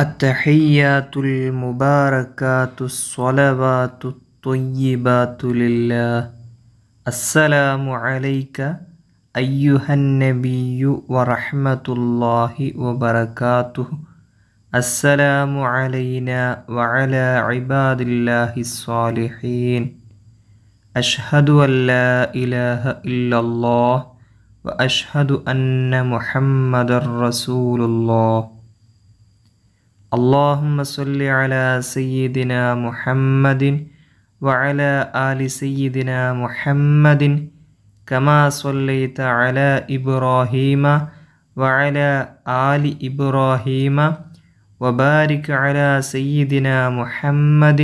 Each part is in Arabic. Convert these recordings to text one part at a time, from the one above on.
التحيات المباركات الصلوات الطيبات لله السلام عليك أيها النبي ورحمة الله وبركاته السلام علينا وعلى عباد الله الصالحين أشهد أن لا إله إلا الله وأشهد أن محمد رسول الله اللهم صل على سيدنا محمد وعلى آل سيدنا محمد كما صليت على إبراهيم وعلى آل إبراهيم وبارك على سيدنا محمد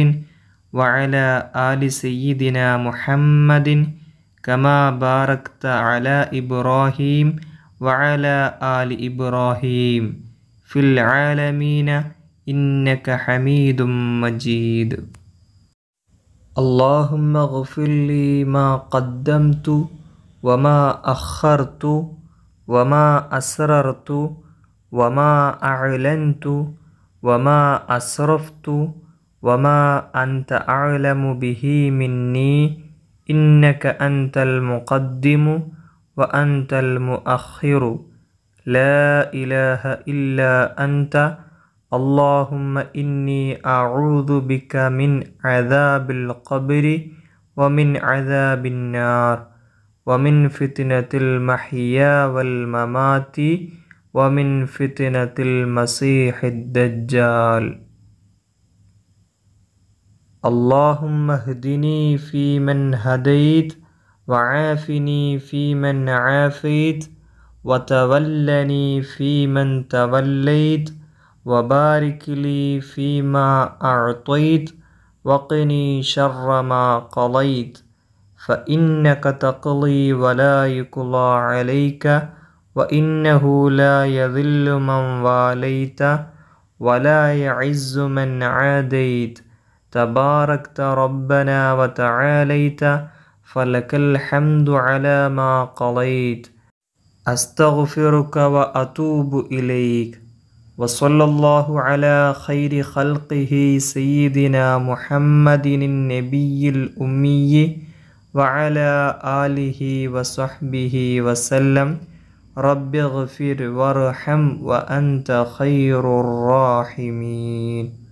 وعلى آل سيدنا محمد كما باركت على إبراهيم وعلى آل إبراهيم في العالمين إنك حميد مجيد اللهم اغفر لي ما قدمت وما أخرت وما أسررت وما أعلنت وما أسرفت وما أنت أعلم به مني إنك أنت المقدم وأنت المؤخر لا إله إلا أنت اللهم إني أعوذ بك من عذاب القبر ومن عذاب النار ومن فتنة المحيا والممات ومن فتنة المسيح الدجال اللهم اهدني فيمن هديت وعافني فيمن عافيت وتولني فيمن توليت وبارك لي فيما أعطيت وقني شر ما قضيت فإنك تقضي ولا يقضى عليك وإنه لا يذل من واليت ولا يعز من عاديت تباركت ربنا وتعاليت فلك الحمد على ما قضيت أستغفرك وأتوب إليك وصلى الله على خير خلقه سيدنا محمد النبي الأمي وعلى آله وصحبه وسلم رب اغفر وارحم وأنت خير الراحمين